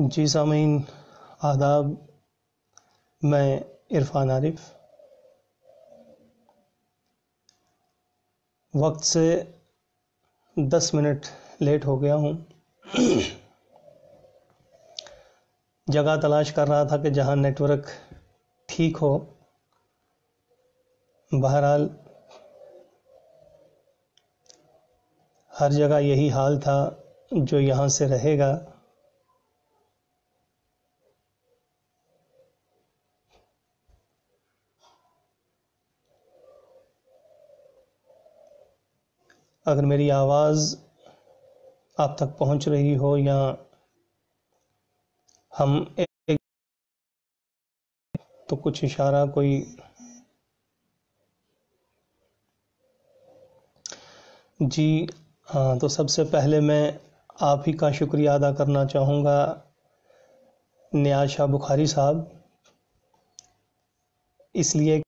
जी सामीन आदाब मैं इरफान आरिफ वक्त से दस मिनट लेट हो गया हूँ जगह तलाश कर रहा था कि जहाँ नेटवर्क ठीक हो बहरहाल हर जगह यही हाल था जो यहाँ से रहेगा अगर मेरी आवाज़ आप तक पहुंच रही हो या हम एक, तो कुछ इशारा कोई जी हाँ तो सबसे पहले मैं आप ही का शुक्रिया अदा करना चाहूँगा न्याज शाह बुखारी साहब इसलिए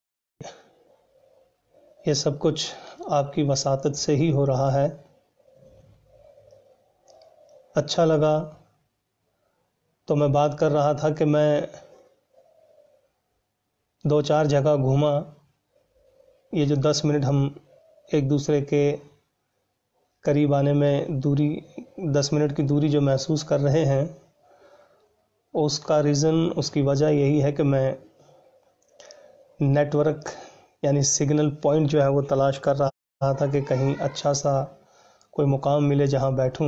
ये सब कुछ आपकी वसात से ही हो रहा है अच्छा लगा तो मैं बात कर रहा था कि मैं दो चार जगह घूमा ये जो दस मिनट हम एक दूसरे के करीब आने में दूरी दस मिनट की दूरी जो महसूस कर रहे हैं उसका रीज़न उसकी वजह यही है कि मैं नेटवर्क यानी सिग्नल पॉइंट जो है वो तलाश कर रहा रहा था कि कहीं अच्छा सा कोई मुकाम मिले जहां बैठूं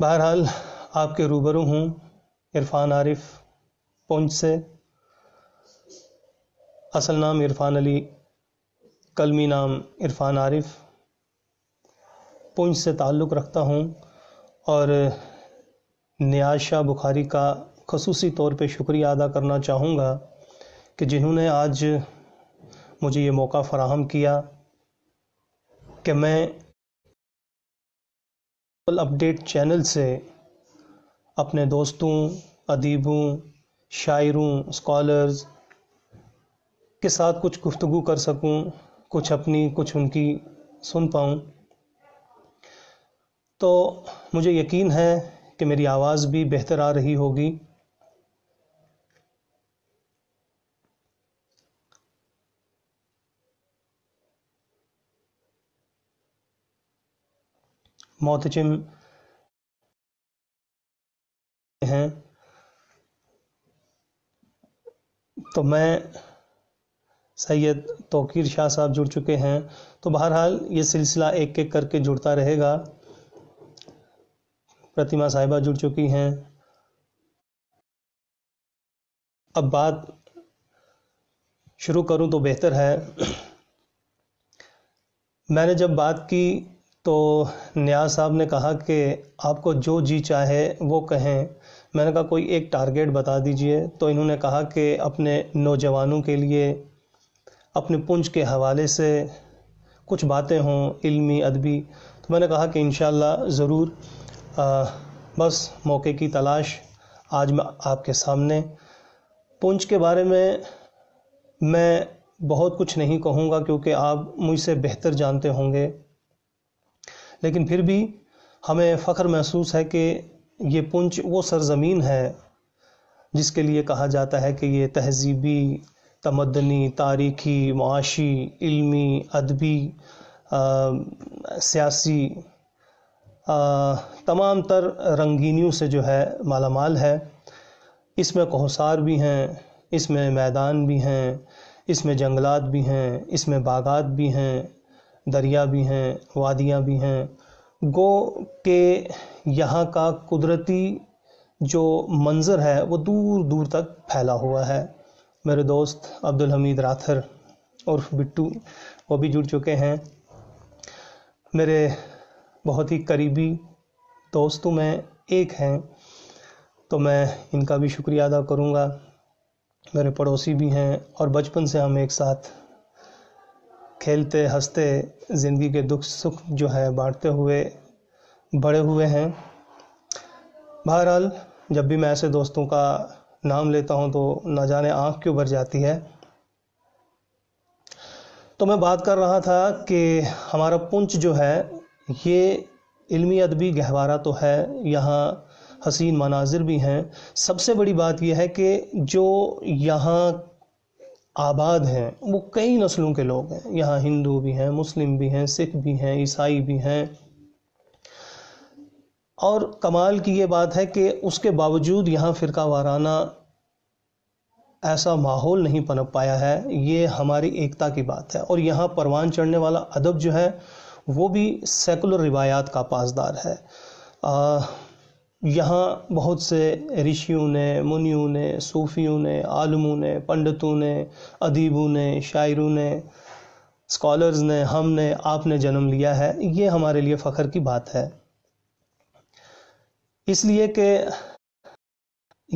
बहरहाल आपके रूबरू हूं इरफान आरिफ पुंज से असल नाम इरफान अली कलमी नाम इरफान आरिफ पुंछ से ताल्लुक़ रखता हूं और न्याज शाह बुखारी का खसूसी तौर पे शुक्रिया अदा करना चाहूँगा कि जिन्होंने आज मुझे ये मौका फ़राहम किया कि मैं अपडेट चैनल से अपने दोस्तों अदीबों शायरों स्कॉलर्स के साथ कुछ गुफ्तु कर सकूं कुछ अपनी कुछ उनकी सुन पाऊं तो मुझे यकीन है कि मेरी आवाज़ भी बेहतर आ रही होगी मोहतजिम हैं तो मैं सैयद तोकीर शाह साहब जुड़ चुके हैं तो बहरहाल ये सिलसिला एक एक करके जुड़ता रहेगा प्रतिमा साहिबा जुड़ चुकी हैं अब बात शुरू करूं तो बेहतर है मैंने जब बात की तो न्याज साहब ने कहा कि आपको जो जी चाहे वो कहें मैंने कहा कोई एक टारगेट बता दीजिए तो इन्होंने कहा कि अपने नौजवानों के लिए अपने पुंज के हवाले से कुछ बातें हों इल्मी अदबी तो मैंने कहा कि इन ज़रूर बस मौके की तलाश आज मैं आपके सामने पुंज के बारे में मैं बहुत कुछ नहीं कहूँगा क्योंकि आप मुझसे बेहतर जानते होंगे लेकिन फिर भी हमें फ़ख्र महसूस है कि ये पुंछ वो सरजमीन है जिसके लिए कहा जाता है कि ये तहजीबी तमदनी तारीखी माशी इल्मी अदबी सियासी तमाम तर रंगीनियों से जो है माला माल है इसमें कोहसार भी हैं इसमें मैदान भी हैं इसमें जंगलात भी हैं इसमें बागात भी हैं दरिया भी हैं वादियाँ भी हैं गो के यहाँ का कुदरती जो मंज़र है वो दूर दूर तक फैला हुआ है मेरे दोस्त अब्दुल हमीद राथर और बिट्टू वो भी जुड़ चुके हैं मेरे बहुत ही करीबी दोस्तों तो में एक हैं तो मैं इनका भी शुक्रिया अदा करूँगा मेरे पड़ोसी भी हैं और बचपन से हम एक साथ खेलते हँसते ज़िंदगी के दुख सुख जो है बाँटते हुए बड़े हुए हैं बहरहाल जब भी मैं ऐसे दोस्तों का नाम लेता हूँ तो ना जाने आँख क्यों भर जाती है तो मैं बात कर रहा था कि हमारा पुंछ जो है ये इल्मी अदबी गहवारा तो है यहाँ हसीन मनाजिर भी हैं सबसे बड़ी बात यह है कि जो यहाँ आबाद हैं वो कई नस्लों के लोग हैं यहाँ हिंदू भी हैं मुस्लिम भी हैं सिख भी हैं ईसाई भी हैं और कमाल की ये बात है कि उसके बावजूद यहाँ फ़िरका वाराना ऐसा माहौल नहीं पनप पाया है ये हमारी एकता की बात है और यहाँ परवान चढ़ने वाला अदब जो है वो भी सेकुलर रिवायात का पासदार है आ, यहाँ बहुत से ऋषियों ने मुनियों ने सूफियों ने आलमों ने पंडितों ने अदीबों ने शायरों ने स्कॉलर्स ने हमने आपने जन्म लिया है ये हमारे लिए फ़ख्र की बात है इसलिए कि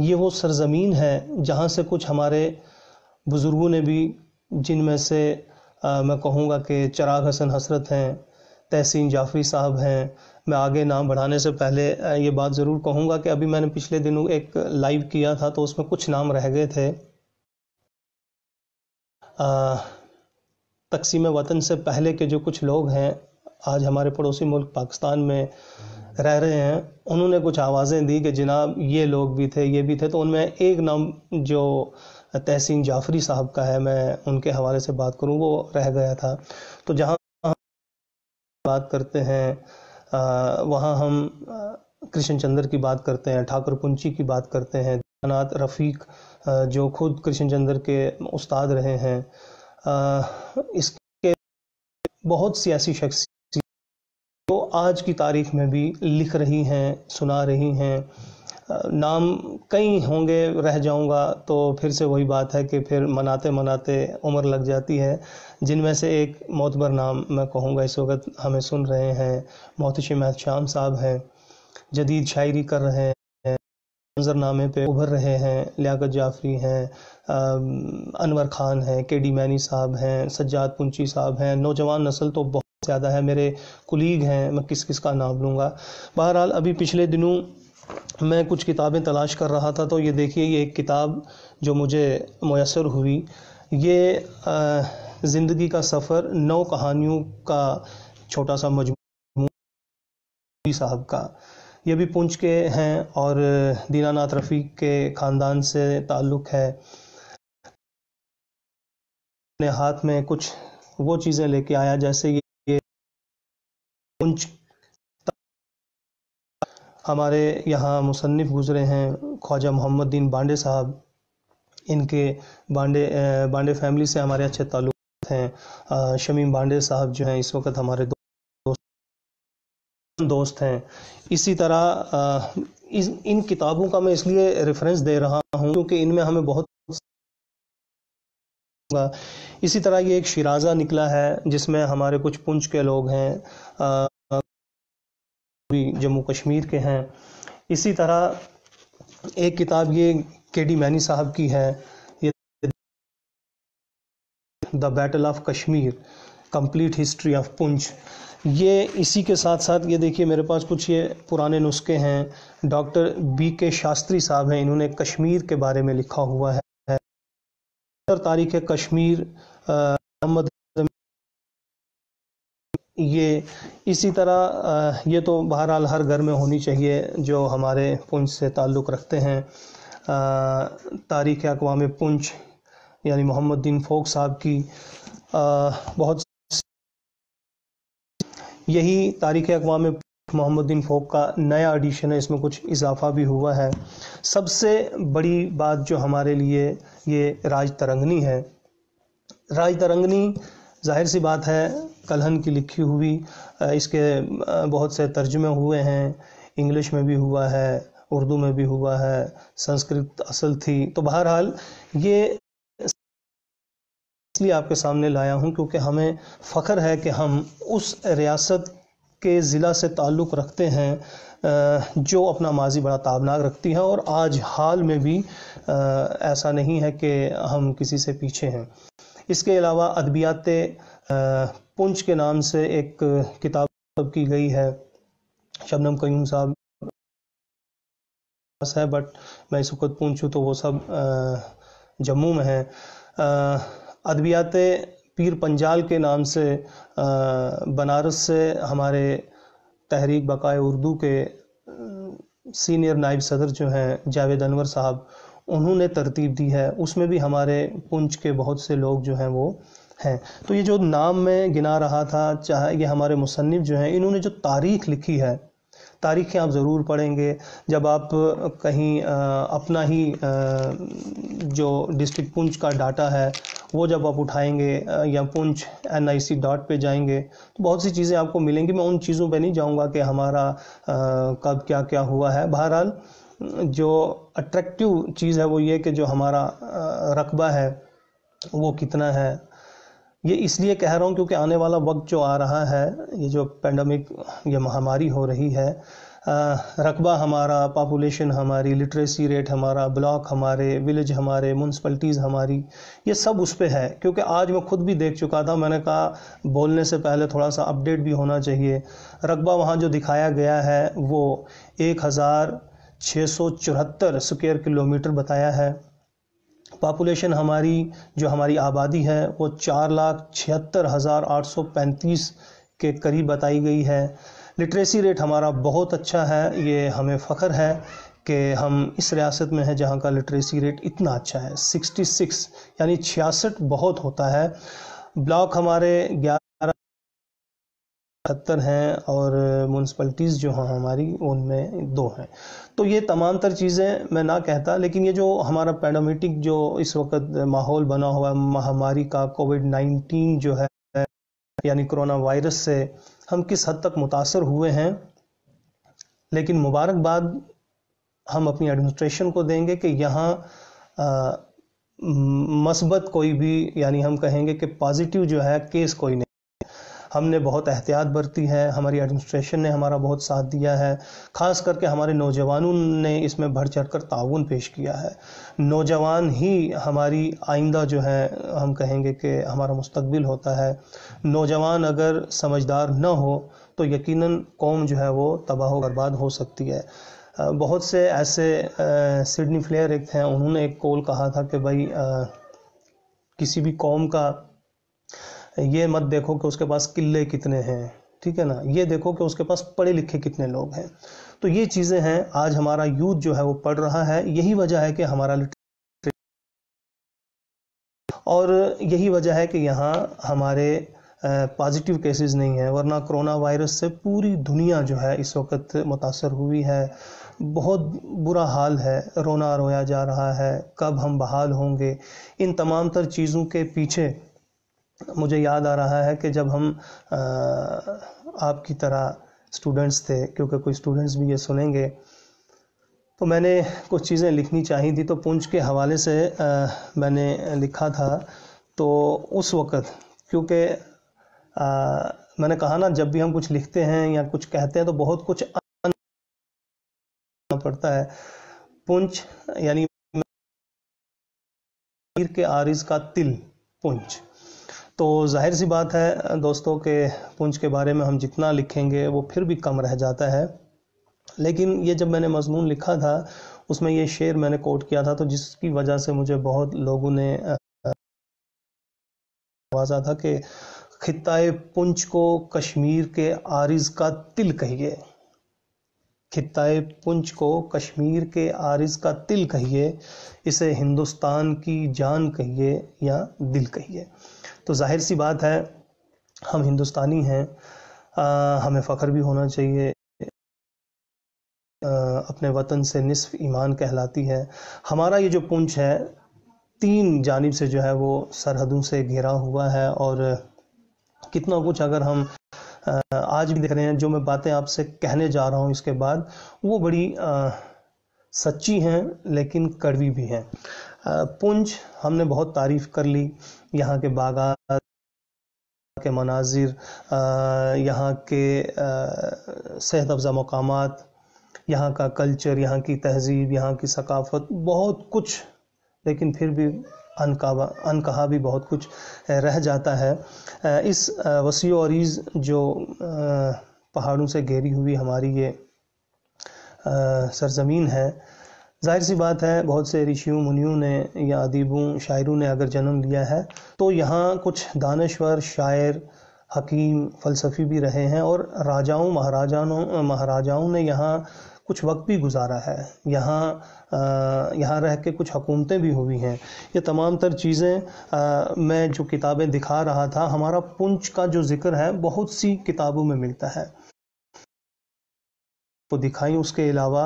ये वो सरजमीन है जहाँ से कुछ हमारे बुज़ुर्गों ने भी जिनमें से आ, मैं कहूँगा कि चराग हसन हसरत हैं तहसीन जाफरी साहब हैं मैं आगे नाम बढ़ाने से पहले ये बात ज़रूर कहूँगा कि अभी मैंने पिछले दिनों एक लाइव किया था तो उसमें कुछ नाम रह गए थे तकसीम वतन से पहले के जो कुछ लोग हैं आज हमारे पड़ोसी मुल्क पाकिस्तान में रह रहे हैं उन्होंने कुछ आवाज़ें दी कि जनाब ये लोग भी थे ये भी थे तो उनमें एक नाम जो तहसीन जाफरी साहब का है मैं उनके हवाले से बात करूँ वो रह गया था तो जहाँ बात करते हैं वहाँ हम कृष्ण चंद्र की बात करते हैं ठाकुर पुंची की बात करते हैं अनाथ रफ़ीक जो खुद कृष्ण चंद्र के उस्ताद रहे हैं इसके बहुत सियासी शख्सियत जो आज की तारीख में भी लिख रही हैं सुना रही हैं नाम कई होंगे रह जाऊंगा तो फिर से वही बात है कि फिर मनाते मनाते उम्र लग जाती है जिनमें से एक मोतबर नाम मैं कहूँगा इस वक्त हमें सुन रहे हैं मोहतशी महत शाम साहब हैं जदीद शायरी कर रहे हैं मंजरनामे पे उभर रहे हैं लियाकत जाफरी हैं अनवर खान हैं के डी मैनी साहब हैं सज्जाद पुंची साहब हैं नौजवान नस्ल तो बहुत ज़्यादा है मेरे कुलीग हैं मैं किस किस का नाम लूँगा बहरहाल अभी पिछले दिनों मैं कुछ किताबें तलाश कर रहा था तो ये देखिए ये एक किताब जो मुझे मैसर हुई ये ज़िंदगी का सफ़र नौ कहानियों का छोटा सा मजमू साहब का ये भी पुंछ के हैं और दीनानाथ रफ़ी के ख़ानदान से ताल्लुक़ है अपने हाथ में कुछ वो चीज़ें लेके आया जैसे ये, ये हमारे यहाँ मुसनफ़ गुज़रे हैं ख्वाजा मोहम्मद दीन बांडे साहब इनके बांडे बांडे फैमिली से हमारे अच्छे ताल्लुक हैं शमीम बांडे साहब जो हैं इस वक्त हमारे दोस्त दोस्त हैं इसी तरह इस इन किताबों का मैं इसलिए रेफरेंस दे रहा हूँ क्योंकि इनमें हमें बहुत इसी तरह ये एक शराजा निकला है जिसमें हमारे कुछ पुंछ के लोग हैं भी जम्मू कश्मीर के हैं इसी तरह एक किताब ये के डी मैनी साहब की है ये the battle of Kashmir complete history of Poonch ये इसी के साथ साथ ये देखिए मेरे पास कुछ ये पुराने नुस्खे हैं डॉक्टर बी के शास्त्री साहब हैं इन्होंने कश्मीर के बारे में लिखा हुआ है तारीख है कश्मीर अहमद ये इसी तरह ये तो बहरहाल हर घर में होनी चाहिए जो हमारे पुंछ से ताल्लुक़ रखते हैं तारीख़ अकवाम पुंछ यानी मोहम्मद्दीन फोक साहब की बहुत यही तारीख़ अकवाम मोहम्मद्दीन फोक का नया एडिशन है इसमें कुछ इजाफा भी हुआ है सबसे बड़ी बात जो हमारे लिए ये राज तरंगनी है राज तरंगनी जाहिर सी बात है कलहन की लिखी हुई इसके बहुत से तर्जमे हुए हैं इंग्लिश में भी हुआ है उर्दू में भी हुआ है संस्कृत असल थी तो बहरहाल ये इसलिए आपके सामने लाया हूँ क्योंकि हमें फ़ख्र है कि हम उस रियासत के ज़िला से ताल्लुक़ रखते हैं जो अपना माजी बड़ा ताबनाक रखती है और आज हाल में भी ऐसा नहीं है कि हम किसी से पीछे हैं इसके अलावा अदबियात पुंछ के नाम से एक किताब की गई है शबनम कयूम साहब है बट मैं इस वक्त पूछूँ तो वो सब जम्मू में है अदबियात पीर पंजाल के नाम से बनारस से हमारे तहरीक बकाए उर्दू के सीनियर नायब सदर जो हैं जावेद अनवर साहब उन्होंने तरतीब दी है उसमें भी हमारे पुंछ के बहुत से लोग जो हैं वो हैं तो ये जो नाम मैं गिना रहा था चाहे ये हमारे मुसनफ़ जो हैं इन्होंने जो तारीख़ लिखी है तारीखें आप ज़रूर पढ़ेंगे जब आप कहीं अपना ही जो डिस्ट्रिक्ट पुंछ का डाटा है वो जब आप उठाएंगे या Poonch N I C dot पर जाएंगे तो बहुत सी चीज़ें आपको मिलेंगी मैं उन चीज़ों पर नहीं जाऊँगा कि हमारा कब क्या क्या हुआ है बहरहाल जो अट्रैक्टिव चीज़ है वो ये कि जो हमारा रकबा है वो कितना है ये इसलिए कह रहा हूँ क्योंकि आने वाला वक्त जो आ रहा है ये जो पेंडेमिक ये महामारी हो रही है रकबा हमारा पापुलेशन हमारी लिटरेसी रेट हमारा ब्लॉक हमारे विलेज हमारे म्यूनसपल्टीज़ हमारी ये सब उस पर है क्योंकि आज मैं खुद भी देख चुका था मैंने कहा बोलने से पहले थोड़ा सा अपडेट भी होना चाहिए रकबा वहाँ जो दिखाया गया है वो एक हज़ार छः स्क्वायर किलोमीटर बताया है पॉपुलेशन हमारी जो हमारी आबादी है वो चार लाख छिहत्तर हज़ार आठ सौ पैंतीस के करीब बताई गई है लिटरेसी रेट हमारा बहुत अच्छा है ये हमें फ़ख्र है कि हम इस रियासत में हैं जहाँ का लिटरेसी रेट इतना अच्छा है सिक्सटी सिक्स यानी छियासठ बहुत होता है ब्लॉक हमारे ग्यारह अठहत्तर हैं और म्यूनसपल्टीज़ जो हैं हमारी उनमें दो हैं तो ये तमाम तर चीज़ें मैं ना कहता लेकिन ये जो हमारा पैडोमेटिक जो इस वक्त माहौल बना हुआ है महामारी का कोविड नाइन्टीन जो है यानी कोरोना वायरस से हम किस हद तक मुतासर हुए हैं लेकिन मुबारकबाद हम अपनी एडमिनिस्ट्रेशन को देंगे कि यहाँ मस्बत कोई भी यानी हम कहेंगे कि पॉजिटिव जो है केस कोई नहीं हमने बहुत एहतियात बरती है हमारी एडमिनिस्ट्रेशन ने हमारा बहुत साथ दिया है ख़ास करके हमारे नौजवानों ने इसमें बढ़ चढ़ कर ताउन पेश किया है नौजवान ही हमारी आइंदा जो है हम कहेंगे कि हमारा मुस्तबिल होता है नौजवान अगर समझदार न हो तो यकीनन कौम जो है वो तबाह बर्बाद हो सकती है बहुत से ऐसे सिडनी फ्लेयर एक थे उन्होंने एक कॉल कहा था कि भाई आ, किसी भी कौम का ये मत देखो कि उसके पास किले कितने हैं ठीक है ना ये देखो कि उसके पास पढ़े लिखे कितने लोग हैं तो ये चीज़ें हैं आज हमारा यूथ जो है वो पढ़ रहा है यही वजह है कि हमारा और यही वजह है कि यहाँ हमारे पॉजिटिव केसेस नहीं हैं वरना कोरोना वायरस से पूरी दुनिया जो है इस वक्त मुतासर हुई है बहुत बुरा हाल है रोना रोया जा रहा है कब हम बहाल होंगे इन तमाम तर चीज़ों के पीछे मुझे याद आ रहा है कि जब हम आपकी तरह स्टूडेंट्स थे क्योंकि कोई स्टूडेंट्स भी ये सुनेंगे तो मैंने कुछ चीज़ें लिखनी चाहिए थी तो पुंछ के हवाले से आ, मैंने लिखा था तो उस वक़्त क्योंकि मैंने कहा ना जब भी हम कुछ लिखते हैं या कुछ कहते हैं तो बहुत कुछ पड़ता है पुंछ यानी के आरिज का तिल पुंछ तो जाहिर सी बात है दोस्तों के पुंज के बारे में हम जितना लिखेंगे वो फिर भी कम रह जाता है लेकिन ये जब मैंने मजमून लिखा था उसमें ये शेर मैंने कोट किया था तो जिसकी वजह से मुझे बहुत लोगों ने आवाज़ा था कि खिताए पुंछ को कश्मीर के आरिज का तिल कहिए खिताए पुंछ को कश्मीर के आरिज का तिल कहिए इसे हिंदुस्तान की जान कहिए या दिल कहिए तो जाहिर सी बात है हम हिंदुस्तानी हैं हमें फ़ख्र भी होना चाहिए अपने वतन से निसफ ईमान कहलाती है हमारा ये जो पुंछ है तीन जानब से जो है वो सरहदों से घिरा हुआ है और कितना कुछ अगर हम आज भी देख रहे हैं जो मैं बातें आपसे कहने जा रहा हूँ इसके बाद वो बड़ी सच्ची हैं लेकिन कड़वी भी हैं पुंछ हमने बहुत तारीफ़ कर ली यहाँ के बागात के मनाजिर यहाँ के सेहत अफज़ा मकाम यहाँ का कल्चर यहाँ की तहजीब यहाँ की सकाफ़त बहुत कुछ लेकिन फिर भी अनकावा अनकहा भी बहुत कुछ रह जाता है इस वसी औरीज़ जो पहाड़ों से घेरी हुई हमारी ये सरजमीन है जाहिर सी बात है बहुत से ऋषियों मुनियों ने या अदीबों शायरों ने अगर जन्म लिया है तो यहाँ कुछ दानश्वर शायर हकीम फ़लसफ़ी भी रहे हैं और राजाओं महाराजानों महाराजाओं ने यहाँ कुछ वक्त भी गुजारा है यहाँ यहाँ रह के कुछ हुकूमतें भी हुई हैं ये तमाम तर चीज़ें मैं जो किताबें दिखा रहा था हमारा पुंच का जो ज़िक्र है बहुत सी किताबों में मिलता है तो दिखाई उसके अलावा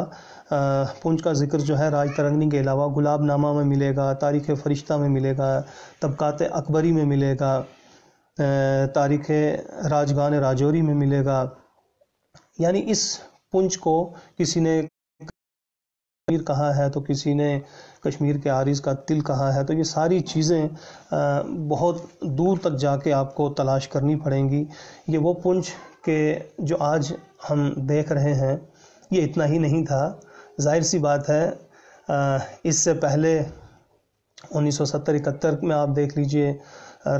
पुंज का जिक्र जो है राज तरंगनी के अलावा गुलाब नामा में मिलेगा तारीख़ फ़रिश्ता में मिलेगा तबक़ात अकबरी में मिलेगा तारीख़ राजगान राजौरी में मिलेगा यानी इस पुंज को किसी ने कश्मीर कहा है तो किसी ने कश्मीर के आरिज़ का तिल कहा है तो ये सारी चीज़ें बहुत दूर तक जाके आपको तलाश करनी पड़ेंगी ये वो पुंछ के जो आज हम देख रहे हैं ये इतना ही नहीं था जाहिर सी बात है इससे पहले 1970-71 में आप देख लीजिए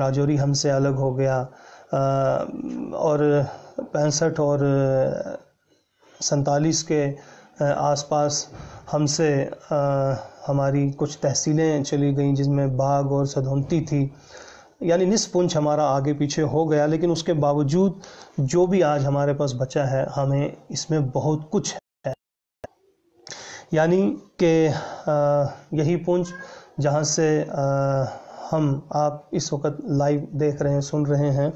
राजौरी हमसे अलग हो गया और पैंसठ और सैतालीस के आसपास हमसे हमारी कुछ तहसीलें चली गईं जिसमें बाग और सदौनती थी यानी निष्पुंछ हमारा आगे पीछे हो गया लेकिन उसके बावजूद जो भी आज हमारे पास बचा है हमें इसमें बहुत कुछ यानी कि यही पुंज जहाँ से हम आप इस वक्त लाइव देख रहे हैं सुन रहे हैं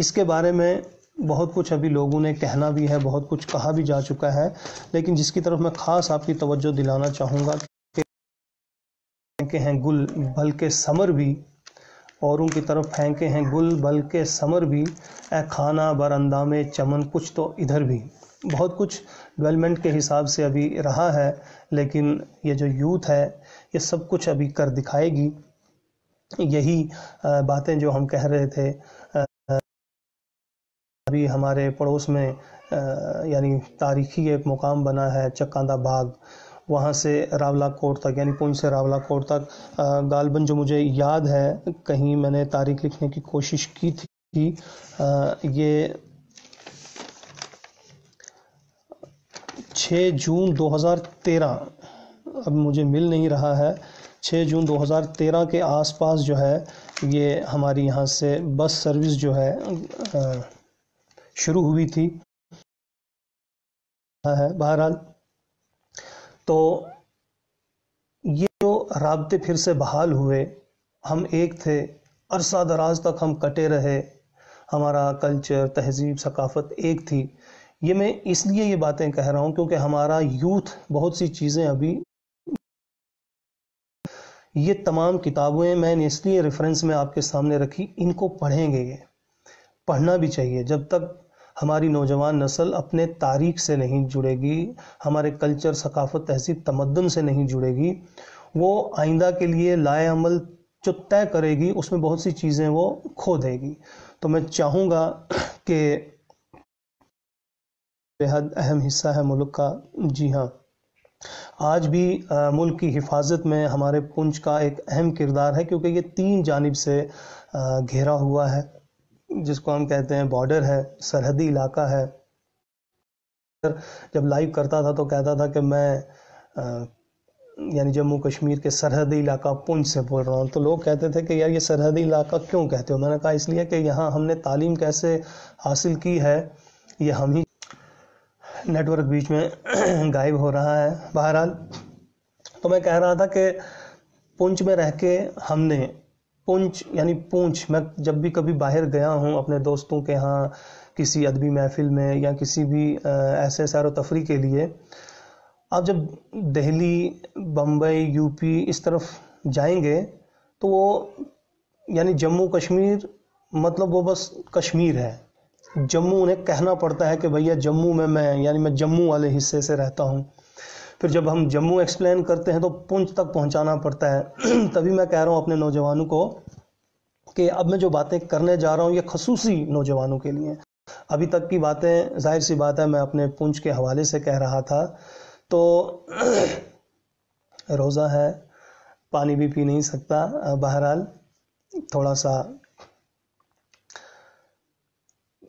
इसके बारे में बहुत कुछ अभी लोगों ने कहना भी है बहुत कुछ कहा भी जा चुका है लेकिन जिसकी तरफ मैं ख़ास आपकी तवज्जो दिलाना चाहूँगा फेंके हैं गुल बल्कि समर भी औरों की तरफ फेंके हैं गुल बल्कि समर भी ए खाना बरंदा में चमन कुछ तो इधर भी बहुत कुछ डेवलपमेंट के हिसाब से अभी रहा है लेकिन ये जो यूथ है ये सब कुछ अभी कर दिखाएगी यही बातें जो हम कह रहे थे अभी हमारे पड़ोस में यानी तारीखी एक मुकाम बना है चक्कांदा बाग वहाँ से रावला कोट तक यानी पुंछ से रावला कोट तक गालबन जो मुझे याद है कहीं मैंने तारीख लिखने की कोशिश की थी ये 6 जून 2013 अब मुझे मिल नहीं रहा है 6 जून 2013 के आसपास जो है ये हमारी यहाँ से बस सर्विस जो है शुरू हुई थी है बहरहाल तो ये जो रबते फिर से बहाल हुए हम एक थे अरसा दराज तक हम कटे रहे हमारा कल्चर तहजीब सकाफत एक थी ये मैं इसलिए ये बातें कह रहा हूँ क्योंकि हमारा यूथ बहुत सी चीज़ें अभी ये तमाम किताबें मैंने इसलिए रेफरेंस में आपके सामने रखी इनको पढ़ेंगे ये पढ़ना भी चाहिए जब तक हमारी नौजवान नस्ल अपने तारीख से नहीं जुड़ेगी हमारे कल्चर सकाफत तहसीब तमदन से नहीं जुड़ेगी वो आइंदा के लिए लाए अमल जो तय करेगी उसमें बहुत सी चीज़ें वो खो देगी तो मैं चाहूँगा कि बेहद अहम हिस्सा है मुल्क का जी हाँ आज भी आ, मुल्क की हिफाजत में हमारे पुंछ का एक अहम किरदार है क्योंकि ये तीन जानब से आ, घेरा हुआ है जिसको हम कहते हैं बॉर्डर है सरहदी इलाका है जब लाइव करता था तो कहता था कि मैं यानी जम्मू कश्मीर के सरहदी इलाका पुंछ से बोल रहा हूँ तो लोग कहते थे कि यार ये सरहदी इलाका क्यों कहते हो मैंने कहा इसलिए कि यहाँ हमने तालीम कैसे हासिल की है ये हम ही नेटवर्क बीच में गायब हो रहा है बहरहाल तो मैं कह रहा था कि पुंछ में रह के हमने पुंछ यानी पूंछ मैं जब भी कभी बाहर गया हूँ अपने दोस्तों के यहाँ किसी अदबी महफिल में या किसी भी ऐसे सैर तफरी के लिए आप जब दिल्ली बम्बई यूपी इस तरफ जाएंगे तो वो यानी जम्मू कश्मीर मतलब वो बस कश्मीर है जम्मू उन्हें कहना पड़ता है कि भैया जम्मू में मैं यानी मैं जम्मू वाले हिस्से से रहता हूँ फिर जब हम जम्मू एक्सप्लेन करते हैं तो पुंछ तक पहुँचाना पड़ता है तभी मैं कह रहा हूँ अपने नौजवानों को कि अब मैं जो बातें करने जा रहा हूँ ये खसूसी नौजवानों के लिए अभी तक की बातें जाहिर सी बात है मैं अपने पुंछ के हवाले से कह रहा था तो रोज़ा है पानी भी पी नहीं सकता बहरहाल थोड़ा सा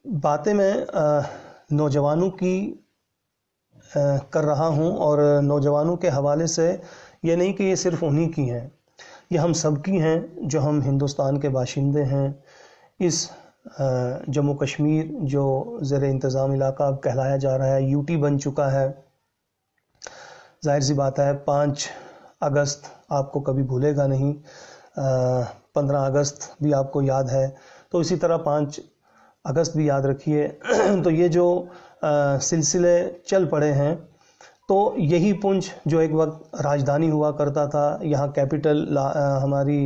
बातें मैं नौजवानों की कर रहा हूं और नौजवानों के हवाले से ये नहीं कि ये सिर्फ उन्हीं की हैं ये हम सब की हैं जो हम हिंदुस्तान के बाशिंदे हैं इस जम्मू कश्मीर जो ज़र इंतज़ाम इलाका अब कहलाया जा रहा है यूटी बन चुका है जाहिर सी बात है पाँच अगस्त आपको कभी भूलेगा नहीं पंद्रह अगस्त भी आपको याद है तो इसी तरह पाँच अगस्त भी याद रखिए तो ये जो सिलसिले चल पड़े हैं तो यही पुंछ जो एक वक्त राजधानी हुआ करता था यहाँ कैपिटल हमारी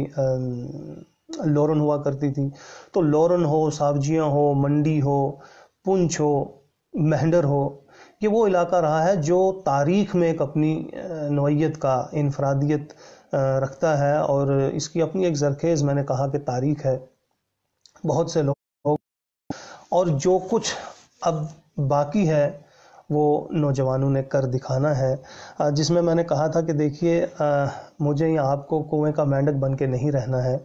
लोरन हुआ करती थी तो लोरन हो सावजियाँ हो मंडी हो पुंछ हो महंडर हो ये वो इलाका रहा है जो तारीख में एक अपनी नोयत का इनफरादियत रखता है और इसकी अपनी एक जरखेज़ मैंने कहा कि तारीख है बहुत से लोग और जो कुछ अब बाकी है वो नौजवानों ने कर दिखाना है जिसमें मैंने कहा था कि देखिए मुझे आपको कुएं का मेंढक बन के नहीं रहना है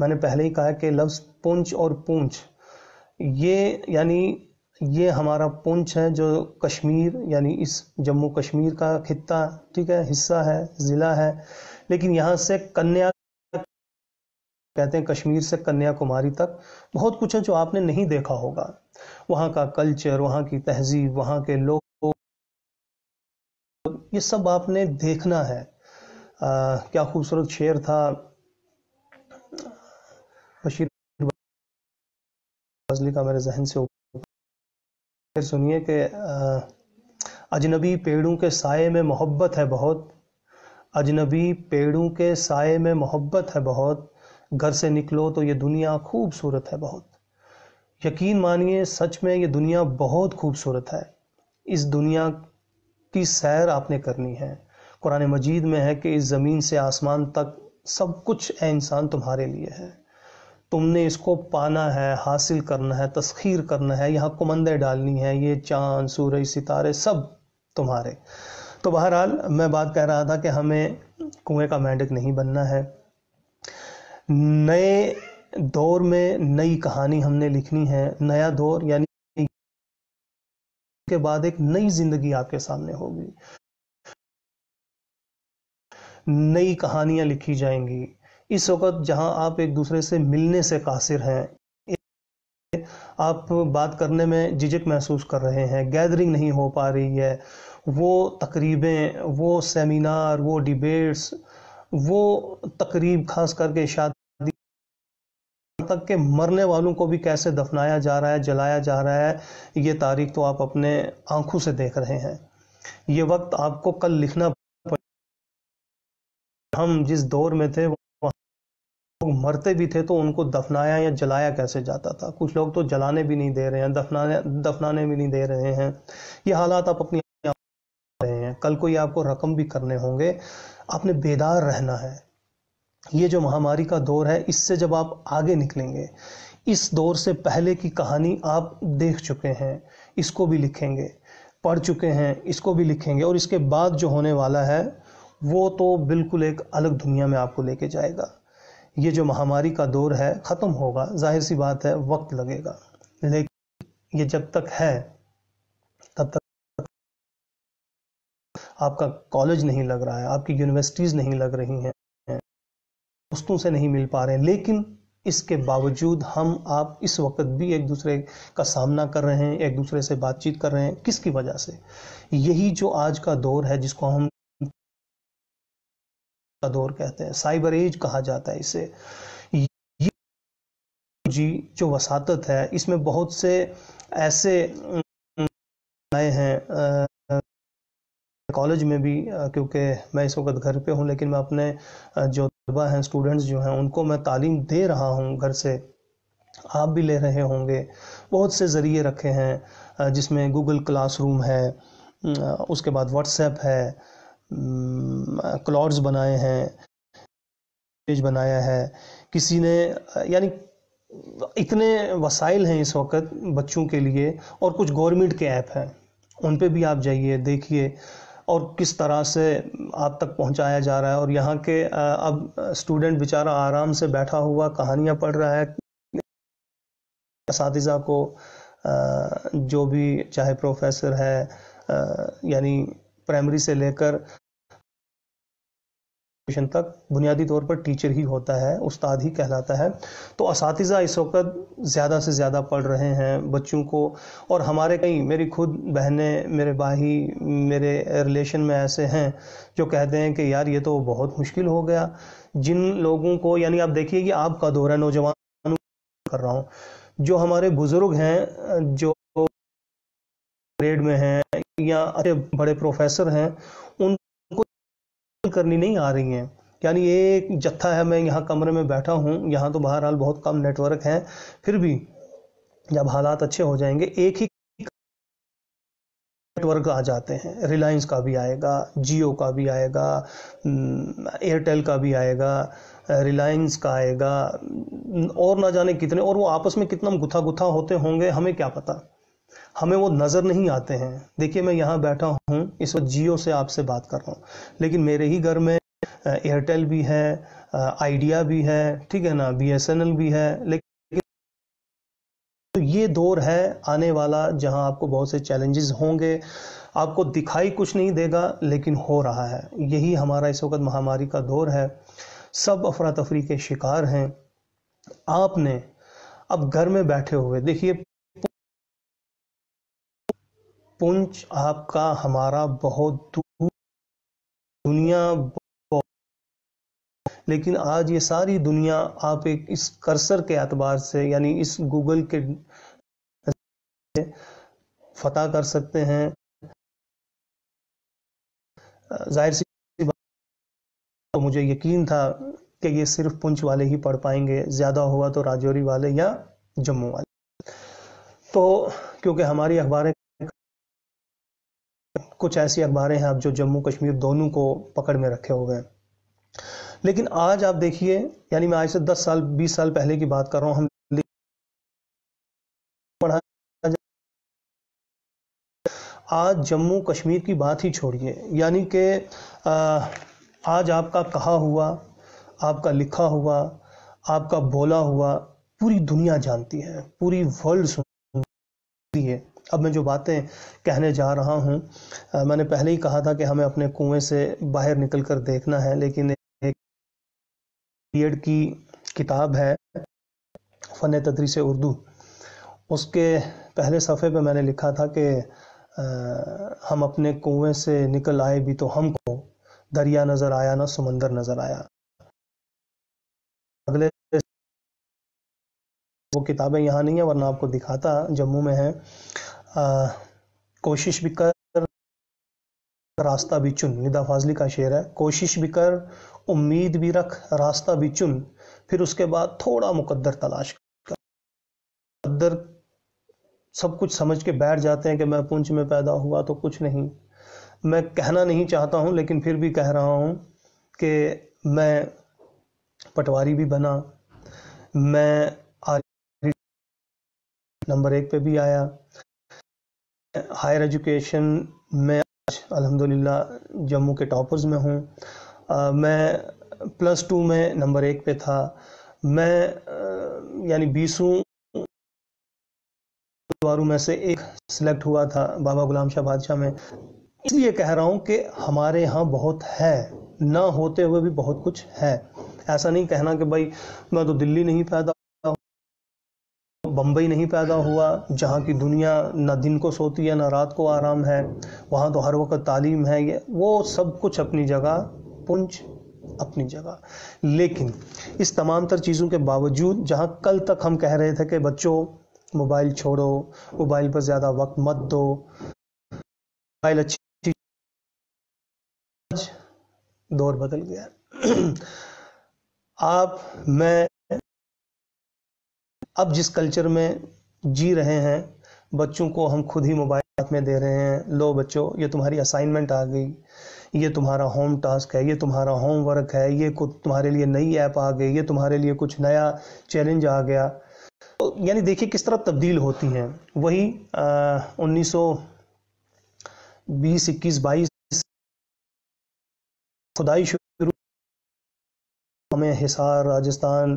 मैंने पहले ही कहा कि लफ्ज़ पुंछ और पूंछ ये यानी ये हमारा पुंछ है जो कश्मीर यानी इस जम्मू कश्मीर का खिता ठीक है हिस्सा है ज़िला है लेकिन यहाँ से कन्या कहते हैं कश्मीर से कन्याकुमारी तक बहुत कुछ है जो आपने नहीं देखा होगा वहाँ का कल्चर वहाँ की तहजीब वहाँ के लोग ये सब आपने देखना है आ, क्या खूबसूरत शेर था बशीर का मेरे जहन से ऊपर सुनिए कि अजनबी पेड़ों के साय में मोहब्बत है बहुत अजनबी पेड़ों के साय में मोहब्बत है बहुत घर से निकलो तो ये दुनिया खूबसूरत है बहुत यकीन मानिए सच में ये दुनिया बहुत खूबसूरत है इस दुनिया की सैर आपने करनी है कुरान मजीद में है कि इस ज़मीन से आसमान तक सब कुछ ए इंसान तुम्हारे लिए है तुमने इसको पाना है हासिल करना है तस्खीर करना है यहाँ कुमंदे डालनी है ये चांद सूरज सितारे सब तुम्हारे तो बहरहाल मैं बात कह रहा था कि हमें कुएं का मेंढक नहीं बनना है नए दौर में नई कहानी हमने लिखनी है नया दौर यानी के बाद एक नई जिंदगी आपके सामने होगी नई कहानियां लिखी जाएंगी इस वक्त जहां आप एक दूसरे से मिलने से कासिर हैं आप बात करने में झिझक महसूस कर रहे हैं गैदरिंग नहीं हो पा रही है वो तकरीबें वो सेमिनार वो डिबेट्स वो तकरीब खास करके शादी तक के मरने वालों को भी कैसे दफनाया जा रहा है जलाया जा रहा है ये तारीख तो आप अपने आंखों से देख रहे हैं ये वक्त आपको कल लिखना हम जिस दौर में थे लोग मरते भी थे तो उनको दफनाया या जलाया कैसे जाता था कुछ लोग तो जलाने भी नहीं दे रहे हैं दफनाने दफनाने भी नहीं दे रहे हैं ये हालात आप अपनी रहे हैं कल को ये आपको रकम भी करने होंगे आपने बेदार रहना है ये जो महामारी का दौर है इससे जब आप आगे निकलेंगे इस दौर से पहले की कहानी आप देख चुके हैं इसको भी लिखेंगे पढ़ चुके हैं इसको भी लिखेंगे और इसके बाद जो होने वाला है वो तो बिल्कुल एक अलग दुनिया में आपको लेके जाएगा ये जो महामारी का दौर है ख़त्म होगा जाहिर सी बात है वक्त लगेगा लेकिन ये जब तक है तब तक आपका कॉलेज नहीं लग रहा है आपकी यूनिवर्सिटीज़ नहीं लग रही हैं दोस्तों से नहीं मिल पा रहे हैं लेकिन इसके बावजूद हम आप इस वक्त भी एक दूसरे का सामना कर रहे हैं एक दूसरे से बातचीत कर रहे हैं किसकी वजह से यही जो आज का दौर है जिसको हम का दौर कहते हैं साइबर एज कहा जाता है इसे ये जी जो वसात है इसमें बहुत से ऐसे हैं कॉलेज में भी क्योंकि मैं इस वक्त घर पे हूँ लेकिन मैं अपने जो तलबा हैं स्टूडेंट्स जो हैं उनको मैं तालीम दे रहा हूँ घर से आप भी ले रहे होंगे बहुत से ज़रिए रखे हैं जिसमें गूगल क्लासरूम है उसके बाद व्हाट्सएप है क्लॉड्स बनाए हैं पेज बनाया है किसी ने यानी इतने वसाइल हैं इस वक्त बच्चों के लिए और कुछ गवर्नमेंट के ऐप हैं उन पे भी आप जाइए देखिए और किस तरह से आप तक पहुंचाया जा रहा है और यहाँ के अब स्टूडेंट बेचारा आराम से बैठा हुआ कहानियाँ पढ़ रहा है इस को जो भी चाहे प्रोफेसर है यानी प्राइमरी से लेकर तक बुनियादी तौर पर टीचर ही होता है उस्ताद ही कहलाता है तो इस वक्त ज़्यादा से ज़्यादा पढ़ रहे हैं बच्चों को और हमारे कई मेरी खुद बहनें मेरे भाई मेरे रिलेशन में ऐसे हैं जो कहते हैं कि यार ये तो बहुत मुश्किल हो गया जिन लोगों को यानी आप देखिए कि आपका दौर है नौजवान कर रहा हूँ जो हमारे बुज़ुर्ग हैं जो ग्रेड में हैं या अच्छे बड़े प्रोफेसर हैं उन हासिल करनी नहीं आ रही हैं यानी ये एक जत्था है मैं यहाँ कमरे में बैठा हूँ यहाँ तो बहरहाल बहुत कम नेटवर्क है फिर भी जब हालात अच्छे हो जाएंगे एक ही नेटवर्क आ जाते हैं रिलायंस का भी आएगा जियो का भी आएगा एयरटेल हम्म, का भी आएगा रिलायंस का आएगा और ना जाने कितने और वो आपस में कितना गुथा गुथा होते होंगे हमें क्या पता हमें वो नज़र नहीं आते हैं देखिए मैं यहाँ बैठा हूँ इस वक्त जियो से आपसे बात कर रहा हूँ लेकिन मेरे ही घर में एयरटेल भी है आइडिया भी है ठीक है ना बी भी है लेकिन तो ये दौर है आने वाला जहाँ आपको बहुत से चैलेंजेस होंगे आपको दिखाई कुछ नहीं देगा लेकिन हो रहा है यही हमारा इस वक्त महामारी का दौर है सब अफरा तफरी के शिकार हैं आपने अब घर में बैठे हुए देखिए पुंच आपका हमारा बहुत दूर दुनिया बहुत लेकिन आज ये सारी दुनिया आप एक इस कर्सर के अतबार से यानी इस गूगल के फतह कर सकते हैं जाहिर सी तो मुझे यकीन था कि ये सिर्फ पुंछ वाले ही पढ़ पाएंगे ज़्यादा हुआ तो राजौरी वाले या जम्मू वाले तो क्योंकि हमारी अखबारें कुछ ऐसी अखबारें हैं अब जो जम्मू कश्मीर दोनों को पकड़ में रखे हुए हैं लेकिन आज आप देखिए यानी मैं आज से 10 साल 20 साल पहले की बात कर रहा हूँ हम आज जम्मू कश्मीर की बात ही छोड़िए यानी कि आज आपका कहा हुआ आपका लिखा हुआ आपका बोला हुआ पूरी दुनिया जानती है पूरी वर्ल्ड सुनती है अब मैं जो बातें कहने जा रहा हूँ मैंने पहले ही कहा था कि हमें अपने कुएं से बाहर निकल कर देखना है लेकिन एक बी की किताब है फ़न तदरीस उर्दू उसके पहले सफ़े पे मैंने लिखा था कि हम अपने कुएं से निकल आए भी तो हमको दरिया नज़र आया ना समंदर नज़र आया अगले वो किताबें यहाँ नहीं है वरना आपको दिखाता जम्मू में है कोशिश भी कर रास्ता भी चुन निदा फाजली का शेर है कोशिश भी कर उम्मीद भी रख रास्ता भी चुन फिर उसके बाद थोड़ा मुकद्दर तलाश कर मुकद्दर सब कुछ समझ के बैठ जाते हैं कि मैं पूंछ में पैदा हुआ तो कुछ नहीं मैं कहना नहीं चाहता हूँ लेकिन फिर भी कह रहा हूँ कि मैं पटवारी भी बना मैं आर नंबर एक पे भी आया हायर एजुकेशन में आज अल्हम्दुलिल्लाह जम्मू के टॉपर्स में हूँ मैं प्लस टू में नंबर एक पे था मैं यानी बीसों उम्मीदवारों में से एक सिलेक्ट हुआ था बाबा गुलाम शाह बादशाह में इसलिए कह रहा हूँ कि हमारे यहाँ बहुत है ना होते हुए भी बहुत कुछ है ऐसा नहीं कहना कि भाई मैं तो दिल्ली नहीं पैदा बम्बई नहीं पैदा हुआ जहाँ की दुनिया ना दिन को सोती है ना रात को आराम है वहाँ तो हर वक्त तालीम है ये वो सब कुछ अपनी जगह पुंज अपनी जगह लेकिन इस तमाम तर चीज़ों के बावजूद जहाँ कल तक हम कह रहे थे कि बच्चों मोबाइल छोड़ो मोबाइल पर ज़्यादा वक्त मत दो मोबाइल अच्छी दौर बदल गया आप मैं अब जिस कल्चर में जी रहे हैं बच्चों को हम खुद ही मोबाइल हाथ में दे रहे हैं लो बच्चों ये तुम्हारी असाइनमेंट आ गई ये तुम्हारा होम टास्क है ये तुम्हारा होमवर्क है ये कुछ तुम्हारे लिए नई ऐप आ गई ये तुम्हारे लिए कुछ नया चैलेंज आ गया तो यानी देखिए किस तरह तब्दील होती हैं वही उन्नीस सौ बीस इक्कीस बाईस खुदाई हमें हिसार राजस्थान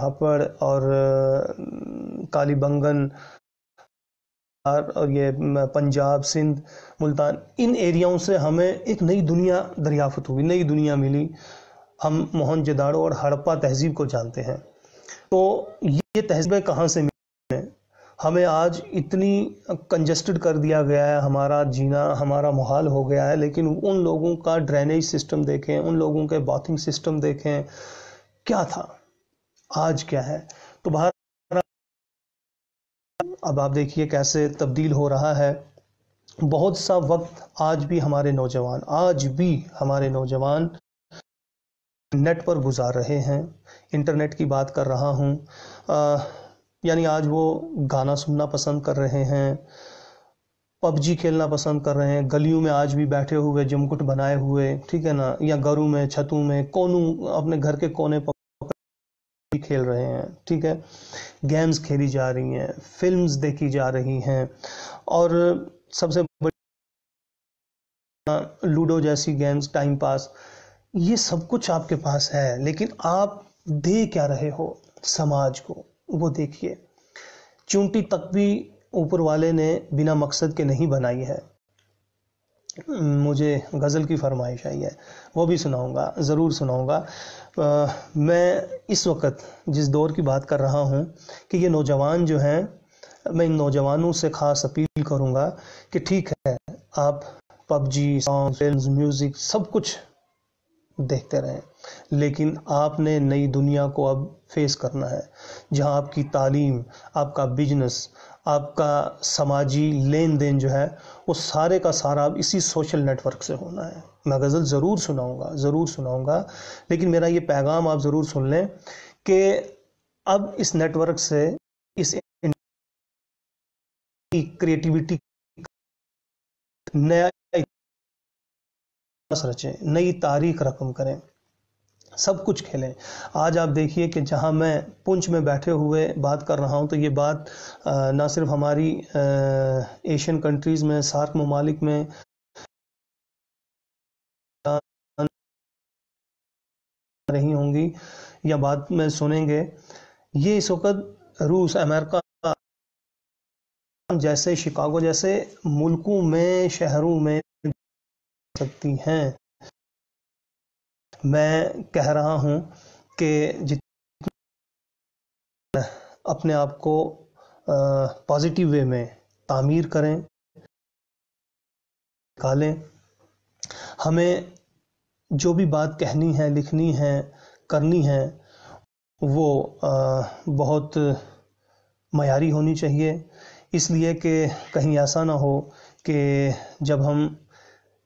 हापड़ और कालीबंगन और ये पंजाब सिंध मुल्तान इन एरियाओं से हमें एक नई दुनिया दरियाफत हुई नई दुनिया मिली हम मोहनजोदाड़ो और हड़प्पा तहजीब को जानते हैं तो ये तहजीबें कहाँ से मिली हमें आज इतनी कंजस्टेड कर दिया गया है हमारा जीना हमारा माहौल हो गया है लेकिन उन लोगों का ड्रेनेज सिस्टम देखें उन लोगों के बाथिंग सिस्टम देखें क्या था आज क्या है तो भारत अब आप देखिए कैसे तब्दील हो रहा है बहुत सा वक्त आज भी हमारे नौजवान आज भी हमारे नौजवान नेट पर गुजार रहे हैं इंटरनेट की बात कर रहा हूँ यानी आज वो गाना सुनना पसंद कर रहे हैं पबजी खेलना पसंद कर रहे हैं गलियों में आज भी बैठे हुए जमकुट बनाए हुए ठीक है ना या घरों में छतों में कोनू अपने घर के कोने पकड़ खेल रहे हैं ठीक है गेम्स खेली जा रही हैं फिल्म्स देखी जा रही हैं और सबसे बड़ी लूडो जैसी गेम्स टाइम पास ये सब कुछ आपके पास है लेकिन आप दे क्या रहे हो समाज को वो देखिए चूंटी तक भी ऊपर वाले ने बिना मकसद के नहीं बनाई है मुझे गज़ल की फरमाइश आई है वो भी सुनाऊंगा ज़रूर सुनाऊंगा मैं इस वक्त जिस दौर की बात कर रहा हूं कि ये नौजवान जो हैं मैं इन नौजवानों से ख़ास अपील करूंगा कि ठीक है आप पबजी सॉन्ग फिल्म म्यूज़िक सब कुछ देखते रहें लेकिन आपने नई दुनिया को अब फेस करना है जहां आपकी तालीम आपका बिजनेस आपका समाजी लेन देन जो है वो सारे का सारा अब इसी सोशल नेटवर्क से होना है मैं गज़ल ज़रूर सुनाऊंगा ज़रूर सुनाऊंगा लेकिन मेरा ये पैगाम आप ज़रूर सुन लें कि अब इस नेटवर्क से इस क्रिएटिविटी नया इतिहास रचें नई तारीख रकम करें सब कुछ खेलें आज आप देखिए कि जहां मैं पुंछ में बैठे हुए बात कर रहा हूं तो ये बात ना सिर्फ हमारी एशियन कंट्रीज़ में सार्क ममालिक में रही होंगी या बात में सुनेंगे ये इस वक्त रूस अमेरिका जैसे शिकागो जैसे मुल्कों में शहरों में सकती हैं मैं कह रहा हूं कि जितने अपने आप को पॉजिटिव वे में तामीर करें निकालें हमें जो भी बात कहनी है लिखनी है करनी है वो बहुत मयारी होनी चाहिए इसलिए कि कहीं ऐसा ना हो कि जब हम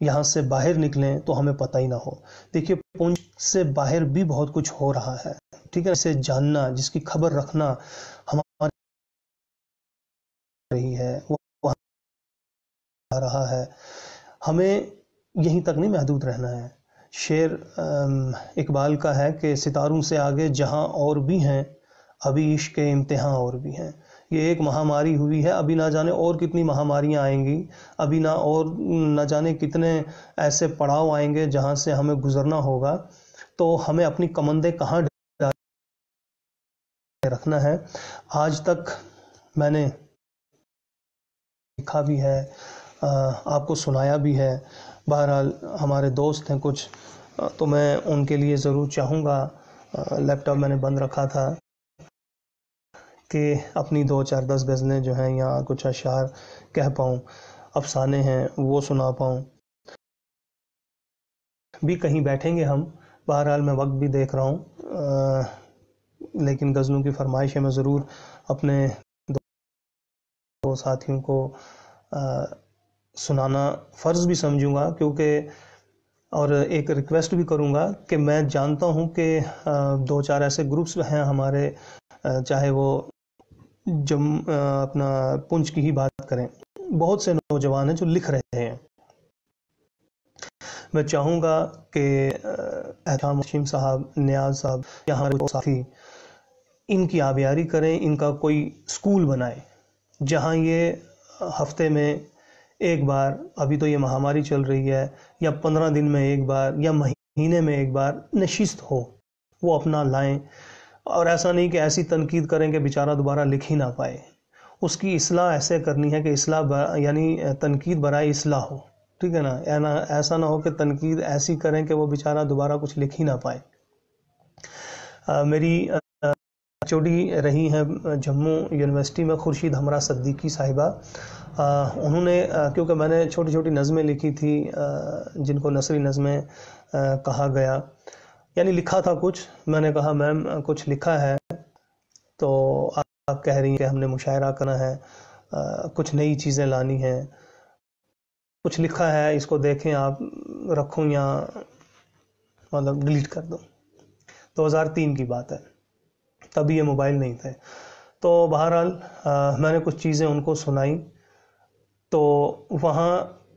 यहाँ से बाहर निकलें तो हमें पता ही ना हो देखिए पुंछ से बाहर भी बहुत कुछ हो रहा है ठीक है इसे जानना जिसकी खबर रखना हमारे रही है वो रहा है हमें यहीं तक नहीं महदूद रहना है शेर इकबाल का है कि सितारों से आगे जहां और भी हैं अभी इश्क के इम्तिहान और भी हैं ये एक महामारी हुई है अभी ना जाने और कितनी महामारियाँ आएंगी अभी ना और ना जाने कितने ऐसे पड़ाव आएंगे जहाँ से हमें गुजरना होगा तो हमें अपनी कमंदे कहाँ रखना है आज तक मैंने लिखा भी है आपको सुनाया भी है बहरहाल हमारे दोस्त हैं कुछ तो मैं उनके लिए ज़रूर चाहूँगा लैपटॉप मैंने बंद रखा था कि अपनी दो चार दस गज़लें जो हैं या कुछ अशार कह पाऊँ अफसाने हैं वो सुना पाऊँ भी कहीं बैठेंगे हम बहरहाल मैं वक्त भी देख रहा हूँ लेकिन गज़लों की फरमाइश है मैं ज़रूर अपने दो साथियों को आ, सुनाना फ़र्ज़ भी समझूंगा क्योंकि और एक रिक्वेस्ट भी करूंगा कि मैं जानता हूं कि दो चार ऐसे ग्रुप्स हैं हमारे चाहे वो जम अपना पुंज की ही बात करें बहुत से नौजवान हैं जो लिख रहे हैं मैं चाहूँगा कि एहताम वशीम साहब न्याज साहब यहाँ साथी इनकी आबियारी करें इनका कोई स्कूल बनाए जहाँ ये हफ्ते में एक बार अभी तो ये महामारी चल रही है या पंद्रह दिन में एक बार या महीने में एक बार नशिस्त हो वो अपना लाएं और ऐसा नहीं कि ऐसी तनकीद करें कि बेचारा दोबारा लिख ही ना पाए उसकी असलाह ऐसे करनी है कि असलाह यानी तनकीद बरए असलाह हो ठीक है ना ऐना ऐसा ना हो कि तनकीद ऐसी करें कि वो बेचारा दोबारा कुछ लिख ही ना पाए आ, मेरी चोटी रही हैं जम्मू यूनिवर्सिटी में खुर्शीद हमरा सद्दीकी साहिबा उन्होंने क्योंकि मैंने छोटी छोटी नज़में लिखी थी आ, जिनको नसरी नज़में कहा गया यानी लिखा था कुछ मैंने कहा मैम कुछ लिखा है तो आप कह रही हैं कि हमने मुशायरा करना है आ, कुछ नई चीज़ें लानी हैं कुछ लिखा है इसको देखें आप रखो या मतलब डिलीट कर दो 2003 की बात है तभी ये मोबाइल नहीं थे तो बहरहाल मैंने कुछ चीज़ें उनको सुनाई तो वहाँ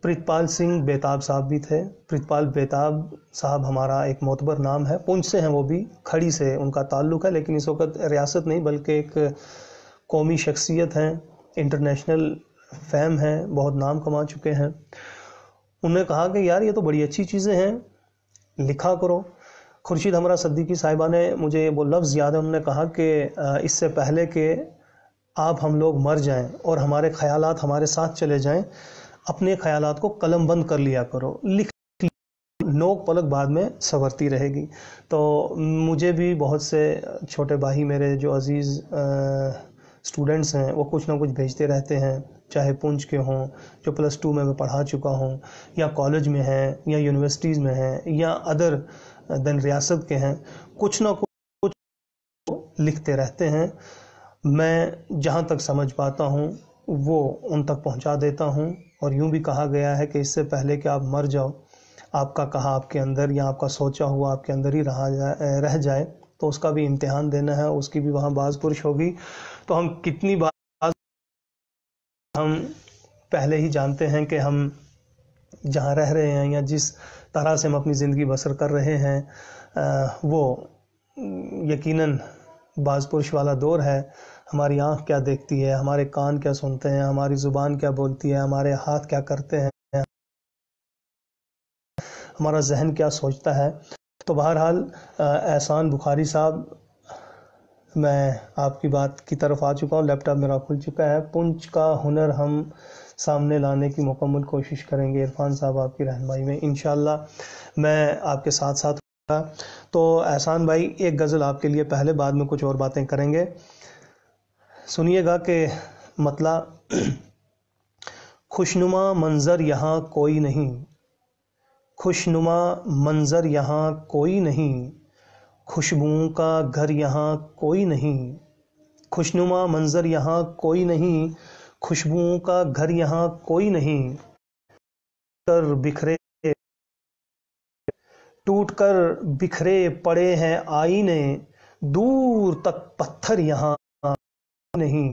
प्रीतपाल सिंह बेताब साहब भी थे प्रीतपाल बेताब साहब हमारा एक मोतबर नाम है पुंछ से हैं वो भी खड़ी से उनका ताल्लुक है लेकिन इस वक्त रियासत नहीं बल्कि एक कौमी शख्सियत हैं इंटरनेशनल फैम हैं बहुत नाम कमा चुके हैं उन्होंने कहा कि यार ये तो बड़ी अच्छी चीज़ें हैं लिखा करो खुर्शीद हमारा सद्दीकी साहिबा ने मुझे वो लफ्ज़ याद है उन्होंने कहा कि इससे पहले कि आप हम लोग मर जाएं और हमारे ख्यालात हमारे साथ चले जाएं अपने ख्याल को कलम बंद कर लिया करो लिख नोक पलक बाद में संवरती रहेगी तो मुझे भी बहुत से छोटे भाई मेरे जो अजीज़ स्टूडेंट्स हैं वो कुछ ना कुछ भेजते रहते हैं चाहे पूंज के हों जो प्लस टू में मैं पढ़ा चुका हूँ या कॉलेज में हैं या यूनिवर्सिटीज़ में हैं या अदर देन रियासत के हैं कुछ ना कुछ कुछ लिखते रहते हैं मैं जहाँ तक समझ पाता हूँ वो उन तक पहुंचा देता हूं और यूं भी कहा गया है कि इससे पहले कि आप मर जाओ आपका कहा आपके अंदर या आपका सोचा हुआ आपके अंदर ही रहा जाए रह जाए तो उसका भी इम्तिहान देना है उसकी भी वहाँ बाज पुरुष होगी तो हम कितनी बार हम पहले ही जानते हैं कि हम जहाँ रह रहे हैं या जिस तरह से हम अपनी ज़िंदगी बसर कर रहे हैं वो यकीनन बाज पुरुष वाला दौर है हमारी आँख क्या देखती है हमारे कान क्या सुनते हैं हमारी ज़ुबान क्या बोलती है हमारे हाथ क्या करते हैं हमारा जहन क्या सोचता है तो बहरहाल एहसान बुखारी साहब मैं आपकी बात की तरफ आ चुका हूँ लैपटॉप मेरा खुल चुका है पुंच का हुनर हम सामने लाने की मुकम्मल कोशिश करेंगे इरफान साहब आपकी रहनमाई में इन मैं आपके साथ साथ तो एहसान भाई एक गज़ल आपके लिए पहले बाद में कुछ और बातें करेंगे सुनिएगा कि मतला खुशनुमा मंज़र यहाँ कोई नहीं खुशनुमा मंज़र यहाँ कोई नहीं खुशबुओं का घर यहाँ कोई नहीं खुशनुमा मंज़र यहाँ कोई नहीं खुशबुओं का घर यहाँ कोई नहीं कर बिखरे टूट कर बिखरे पड़े हैं आईने दूर तक पत्थर यहाँ नहीं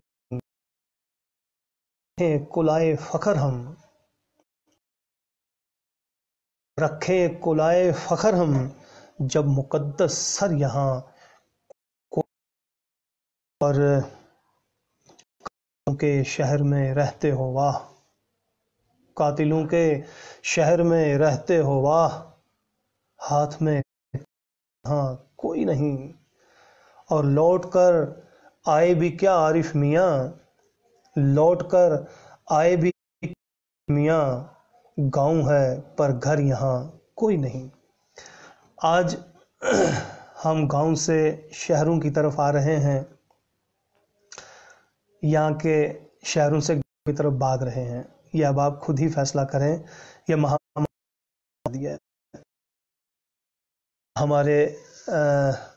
रखें कुलाए फ़खर हम रखे कुलाए फ़खर हम जब मुकद्दस सर यहाँ पर के शहर में रहते हो वाह कातिलों के शहर में रहते हो वाह हाथ में हाँ कोई नहीं और लौट कर आए भी क्या आरिफ मियाँ लौट कर आए भी मियाँ गांव है पर घर यहाँ कोई नहीं आज हम गांव से शहरों की तरफ आ रहे हैं यहाँ के शहरों से की तरफ भाग रहे हैं यह अब आप खुद ही फैसला करें यह महामारी है हमारे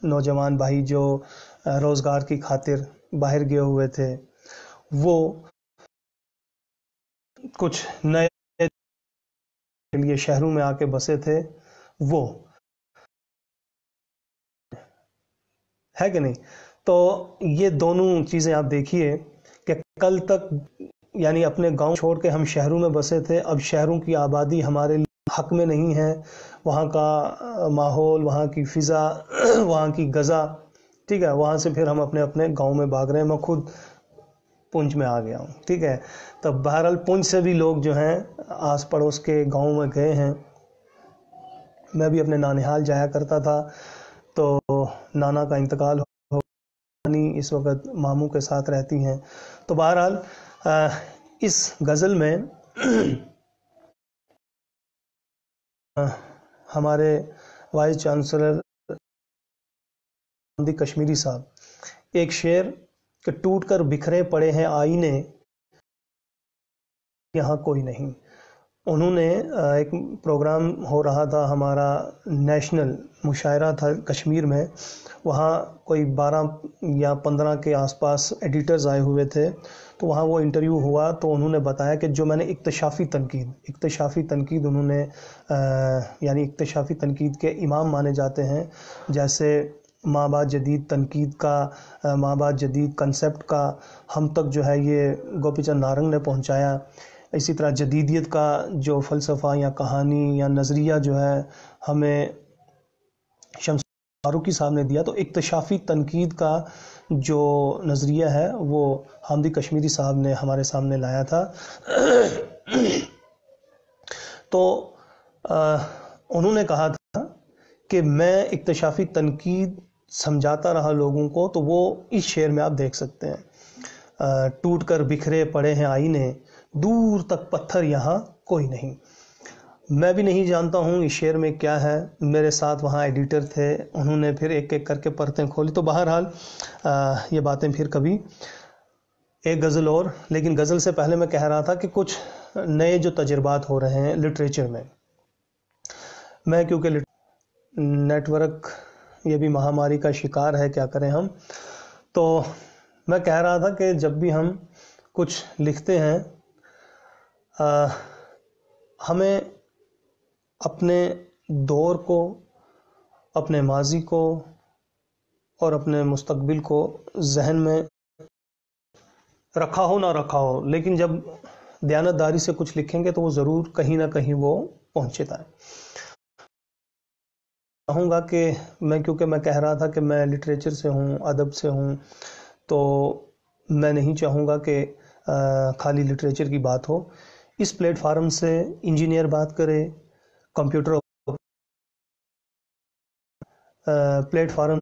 नौजवान भाई जो रोज़गार की खातिर बाहर गए हुए थे वो कुछ नए के लिए शहरों में आके बसे थे वो है कि नहीं तो ये दोनों चीज़ें आप देखिए कि कल तक यानी अपने गांव छोड़ के हम शहरों में बसे थे अब शहरों की आबादी हमारे हक में नहीं है वहाँ का माहौल वहाँ की फ़िज़ा वहाँ की गज़ा ठीक है वहाँ से फिर हम अपने अपने गांव में भाग रहे हैं मैं खुद पुंछ में आ गया हूँ ठीक है तब बहरहाल पुंछ से भी लोग जो हैं आस पड़ोस के गांव में गए हैं मैं भी अपने नानिहाल जाया करता था तो नाना का इंतकाल हो नानी इस वक्त मामू के साथ रहती हैं तो बहरहाल इस गज़ल में हमारे वाइस चांसलर आमदी कश्मीरी साहब एक शेर के टूट कर बिखरे पड़े हैं आईने यहाँ कोई नहीं उन्होंने एक प्रोग्राम हो रहा था हमारा नेशनल मुशायरा था कश्मीर में वहाँ कोई बारह या पंद्रह के आसपास एडिटर्स आए हुए थे तो वहाँ वो इंटरव्यू हुआ तो उन्होंने बताया कि जो मैंने इकतशाफ़ी तनकीद इकतशाफ़ी तनकीद उन्होंने यानी इकतशाफ़ी तनकीद के इमाम माने जाते हैं जैसे माँ बाप जदीद तनकीद का माँ बाप जदीद कंसेप्ट का हम तक जो है ये गोपी चंद नारंग ने पहुँचाया इसी तरह जदीदियत का जो फ़लसफ़ा या कहानी या नज़रिया जो है हमें शम्स फारूकी साहब ने दिया तो इकतशाफी तनकीद का जो नज़रिया है वो हामदी कश्मीरी साहब ने हमारे सामने लाया था तो आ, उन्होंने कहा था कि मैं इकतशाफी तनकीद समझाता रहा लोगों को तो वो इस शेर में आप देख सकते हैं टूट कर बिखरे पड़े हैं आईने दूर तक पत्थर यहाँ कोई नहीं मैं भी नहीं जानता हूँ इस शेर में क्या है मेरे साथ वहाँ एडिटर थे उन्होंने फिर एक एक करके परतें खोली तो बहरहाल ये बातें फिर कभी एक गज़ल और लेकिन गज़ल से पहले मैं कह रहा था कि कुछ नए जो तजर्बात हो रहे हैं लिटरेचर में मैं क्योंकि नेटवर्क ये भी महामारी का शिकार है क्या करें हम तो मैं कह रहा था कि जब भी हम कुछ लिखते हैं आ, हमें अपने दौर को अपने माजी को और अपने मुस्तकबिल को जहन में रखा हो ना रखा हो लेकिन जब दयानतदारी से कुछ लिखेंगे तो वो ज़रूर कहीं ना कहीं वो पहुँचता है चाहूँगा कि मैं क्योंकि मैं कह रहा था कि मैं लिटरेचर से हूँ अदब से हूँ तो मैं नहीं चाहूँगा कि खाली लिटरेचर की बात हो इस प्लेटफार्म से इंजीनियर बात करे कंप्यूटर प्लेटफार्म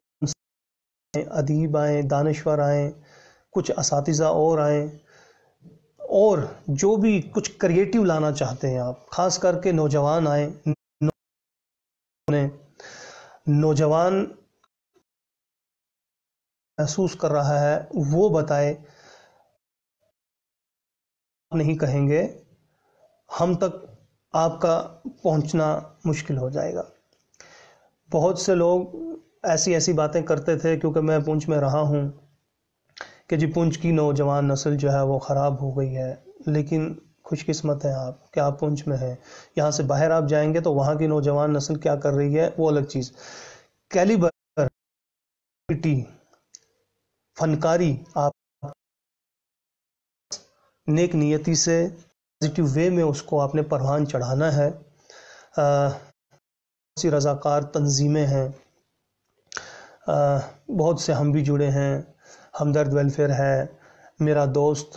अदीब आए दानश्वर आए कुछ इस और आए और जो भी कुछ क्रिएटिव लाना चाहते हैं आप ख़ास करके नौजवान आए नौजवान महसूस कर रहा है वो बताए नहीं कहेंगे हम तक आपका पहुंचना मुश्किल हो जाएगा बहुत से लोग ऐसी ऐसी बातें करते थे क्योंकि मैं पुंछ में रहा हूं कि जी पूंछ की नौजवान नस्ल जो है वो ख़राब हो गई है लेकिन खुशकिस्मत हैं आप कि आप पुंच में हैं यहाँ से बाहर आप जाएंगे तो वहाँ की नौजवान नस्ल क्या कर रही है वो अलग चीज़ कैलिबर फनकारी आप नेक नियति से पॉजिटिव वे में उसको आपने परवान चढ़ाना है सी रज़ाकार तंजीमें हैं बहुत से हम भी जुड़े हैं हमदर्द वेलफेयर है मेरा दोस्त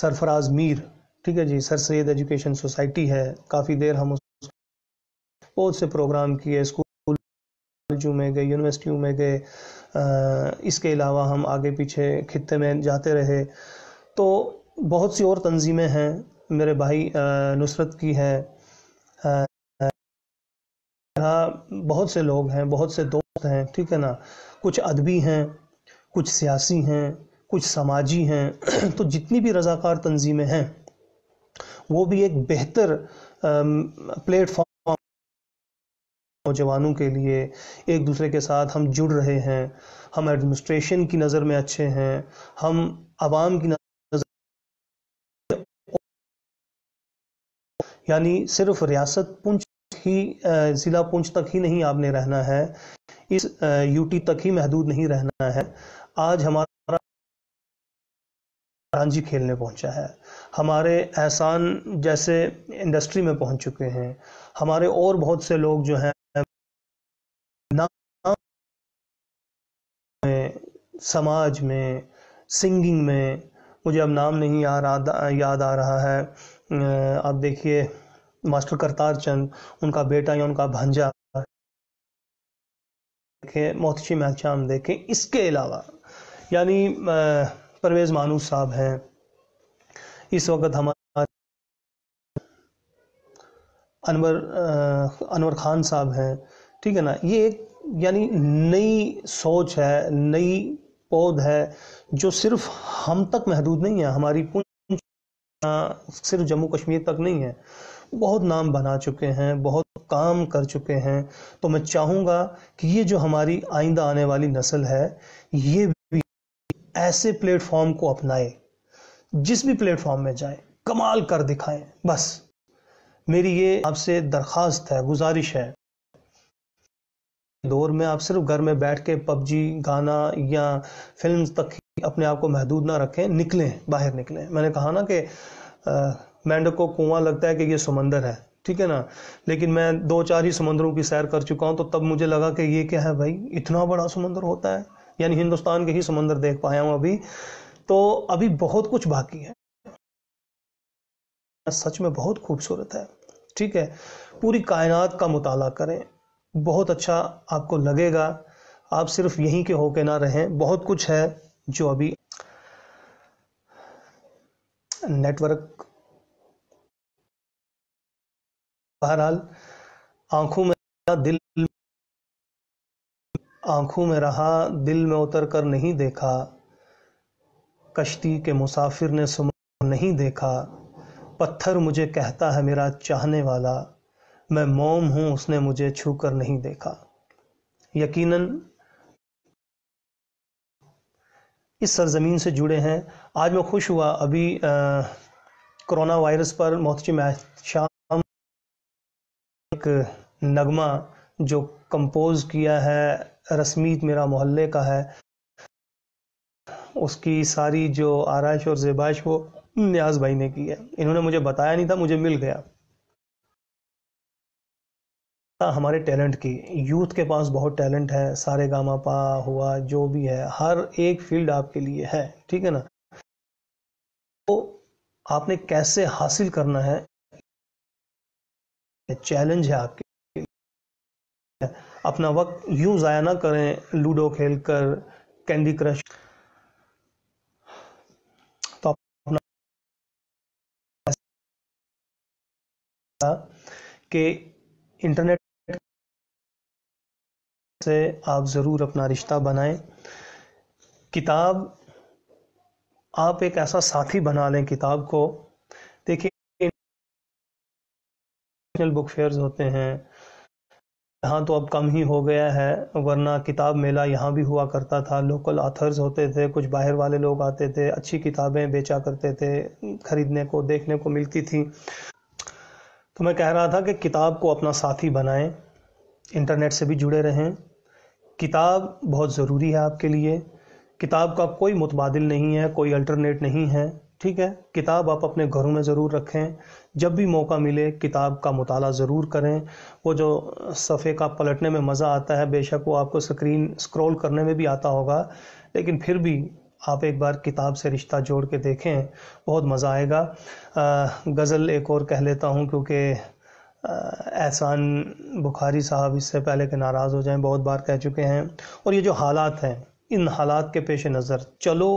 सरफराज मीर ठीक है जी सर सैद एजुकेशन सोसाइटी है काफ़ी देर हम उस बहुत से प्रोग्राम किए स्कूल कॉलेजों में गए यूनिवर्सिटियों में गए इसके अलावा हम आगे पीछे खत्े में जाते रहे तो बहुत सी और तंजीमें हैं मेरे भाई नुसरत की है बहुत से लोग हैं बहुत से दोस्त हैं ठीक है ना कुछ अदबी हैं कुछ सियासी हैं कुछ समाजी हैं तो जितनी भी रज़ाकार तंजीमें हैं वो भी एक बेहतर प्लेटफॉर्म नौजवानों के लिए एक दूसरे के साथ हम जुड़ रहे हैं हम एडमिनिस्ट्रेशन की नज़र में अच्छे हैं हम आवाम की नज़र यानी सिर्फ रियासत पुंछ ही ज़िला पुंछ तक ही नहीं आपने रहना है इस यूटी तक ही महदूद नहीं रहना है आज हमारा रणजी खेलने पहुंचा है हमारे एहसान जैसे इंडस्ट्री में पहुंच चुके हैं हमारे और बहुत से लोग जो हैं समाज में सिंगिंग में मुझे अब नाम नहीं याद याद आ रहा है आप देखिए मास्टर करतार चंद उनका बेटा या उनका भांजा देखें मोहतशी महचाम देखें इसके अलावा यानी परवेज मानू साहब हैं इस वक्त हमारे अनवर अनवर खान साहब हैं ठीक है ना ये एक यानी नई सोच है नई पौध है जो सिर्फ हम तक महदूद नहीं है हमारी सिर्फ जम्मू कश्मीर तक नहीं है बहुत नाम बना चुके हैं बहुत काम कर चुके हैं तो मैं चाहूँगा कि ये जो हमारी आइंदा आने वाली नस्ल है ये ऐसे प्लेटफॉर्म को अपनाए जिस भी प्लेटफॉर्म में जाए कमाल कर दिखाएं बस मेरी ये आपसे दरख्वास्त है गुजारिश है दौर में आप सिर्फ घर में बैठ के पबजी गाना या फिल्म तक ही अपने आप को महदूद ना रखें निकलें बाहर निकलें मैंने कहा ना कि मेंढक को कुआं लगता है कि ये समंदर है ठीक है ना लेकिन मैं दो चार ही समंदरों की सैर कर चुका हूं तो तब मुझे लगा कि ये क्या है भाई इतना बड़ा समंदर होता है यानी हिंदुस्तान के ही समंदर देख पाया हूं अभी तो अभी बहुत कुछ बाकी है सच में बहुत खूबसूरत है ठीक है पूरी कायनात का मुताला करें बहुत अच्छा आपको लगेगा आप सिर्फ यहीं के होके ना रहें बहुत कुछ है जो अभी नेटवर्क बहरहाल आंखों में दिल आंखों में रहा दिल में उतर कर नहीं देखा कश्ती के मुसाफिर ने सुम नहीं देखा पत्थर मुझे कहता है मेरा चाहने वाला मैं मोम हूं उसने मुझे छू कर नहीं देखा यकीनन इस सरज़मीन से जुड़े हैं आज मैं खुश हुआ अभी कोरोना वायरस पर मोहतची शाम एक नगमा जो कंपोज किया है रस्मीत मेरा मोहल्ले का है उसकी सारी जो आरइश और जेबाइश वो न्याज भाई ने की है इन्होंने मुझे बताया नहीं था मुझे मिल गया हाँ, हमारे टैलेंट की यूथ के पास बहुत टैलेंट है सारे गामा पा हुआ जो भी है हर एक फील्ड आपके लिए है ठीक है ना तो आपने कैसे हासिल करना है चैलेंज है आपके लिए अपना वक्त यूँ ज़ाया ना करें लूडो खेल कर कैंडी क्रश तो अपना कि इंटरनेट से आप ज़रूर अपना रिश्ता बनाएं किताब आप एक ऐसा साथी बना लें किताब को देखिए बुक फेयर्स होते हैं यहाँ तो अब कम ही हो गया है वरना किताब मेला यहाँ भी हुआ करता था लोकल ऑथर्स होते थे कुछ बाहर वाले लोग आते थे अच्छी किताबें बेचा करते थे खरीदने को देखने को मिलती थी तो मैं कह रहा था कि किताब को अपना साथी बनाएं इंटरनेट से भी जुड़े रहें किताब बहुत ज़रूरी है आपके लिए किताब का कोई मुतबाद नहीं है कोई अल्टरनेट नहीं है ठीक है किताब आप अपने घरों में ज़रूर रखें जब भी मौका मिले किताब का मुताला ज़रूर करें वो जो सफ़े का पलटने में मज़ा आता है बेशक वो आपको स्क्रीन स्क्रॉल करने में भी आता होगा लेकिन फिर भी आप एक बार किताब से रिश्ता जोड़ के देखें बहुत मज़ा आएगा गज़ल एक और कह लेता हूँ क्योंकि एहसान बुखारी साहब इससे पहले के नाराज़ हो जाएं बहुत बार कह चुके हैं और ये जो हालात हैं इन हालात के पेश नज़र चलो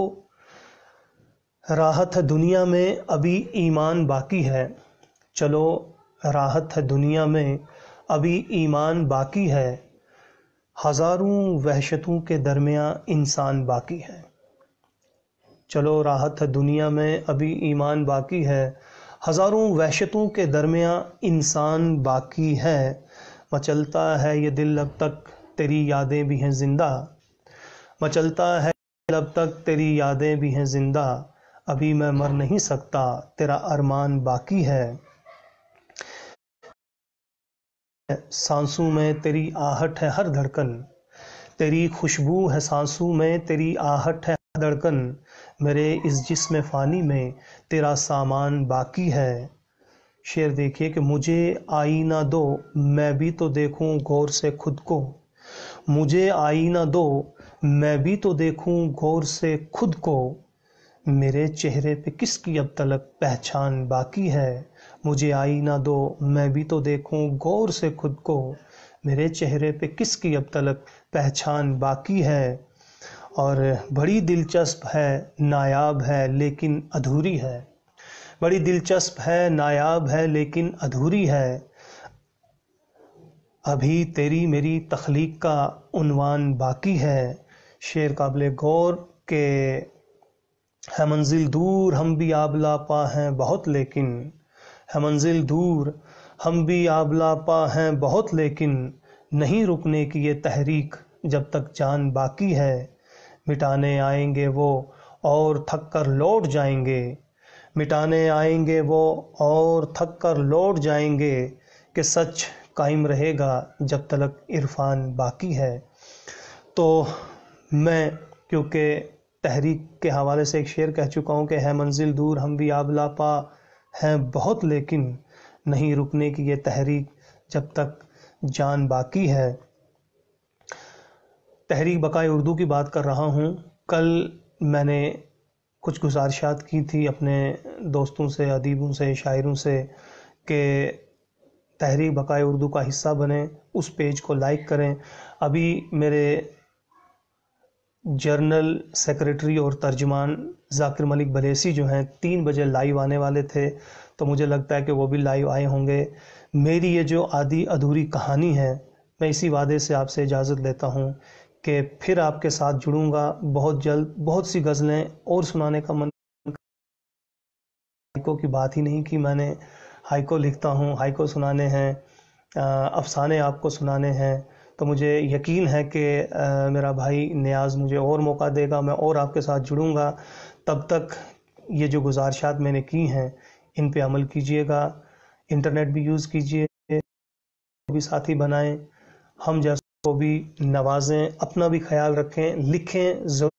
राहत है दुनिया में अभी ईमान बाकी है चलो राहत है दुनिया में अभी ईमान बाकी है हज़ारों वहशतों के दरमिया इंसान बाकी है चलो राहत है दुनिया में अभी ईमान बाकी है हज़ारों वहशतों के दरमिया इंसान बाकी है मचलता है ये दिल अब तक तेरी यादें भी हैं ज़िंदा मचलता है अब तक तेरी यादें भी हैं ज़िंदा अभी मैं मर नहीं सकता तेरा अरमान बाकी है सांसू में तेरी आहट है हर धड़कन तेरी खुशबू है सांसू में तेरी आहट है हर धड़कन मेरे इस जिस्म फ़ानी में तेरा सामान बाकी है शेर देखिए कि मुझे आईना दो मैं भी तो देखूं गौर से खुद को मुझे आईना दो मैं भी तो देखूं गौर से खुद को मेरे चेहरे पे किसकी अब तलक पहचान बाकी है मुझे आईना दो मैं भी तो देखूं गौर से खुद को मेरे चेहरे पे किसकी अब तलक पहचान बाकी है और बड़ी दिलचस्प है नायाब है लेकिन अधूरी है बड़ी दिलचस्प है नायाब है लेकिन अधूरी है अभी तेरी मेरी तख्लीक का उनवान बाकी है शेर काबिल गौर के है मंजिल दूर हम भी आबला पा हैं बहुत लेकिन है मंजिल दूर हम भी आबला पा हैं बहुत लेकिन नहीं रुकने की ये तहरीक जब तक जान बाकी है मिटाने आएंगे वो और थक कर लौट जाएंगे मिटाने आएंगे वो और थक कर लौट जाएंगे कि सच कायम रहेगा जब तक इरफान बाकी है तो मैं क्योंकि तहरीक के हवाले से एक शेर कह चुका हूँ कि है मंजिल दूर हम भी आबला पा हैं बहुत लेकिन नहीं रुकने की ये तहरीक जब तक जान बाकी है तहरीक बकाए उर्दू की बात कर रहा हूँ कल मैंने कुछ गुजारिशात की थी अपने दोस्तों से अदीबों से शायरों से कि तहरीक बकाए उर्दू का हिस्सा बने उस पेज को लाइक करें अभी मेरे जर्नल सेक्रेटरी और तर्जमान जाकिर मलिक बलेसी जो हैं तीन बजे लाइव आने वाले थे तो मुझे लगता है कि वो भी लाइव आए होंगे मेरी ये जो आधी अधूरी कहानी है मैं इसी वादे से आपसे इजाज़त लेता हूँ कि फिर आपके साथ जुड़ूँगा बहुत जल्द बहुत सी गज़लें और सुनाने का मन हाइको की बात ही नहीं कि मैंने हाइको लिखता हूँ हाइको सुनाने हैं अफसाने आपको सुनाने हैं तो मुझे यकीन है कि मेरा भाई न्याज मुझे और मौका देगा मैं और आपके साथ जुड़ूँगा तब तक ये जो गुजारिशात मैंने की हैं इन पे अमल कीजिएगा इंटरनेट भी यूज़ कीजिए भी साथी बनाएं हम जैसों को भी नवाजें अपना भी ख्याल रखें लिखें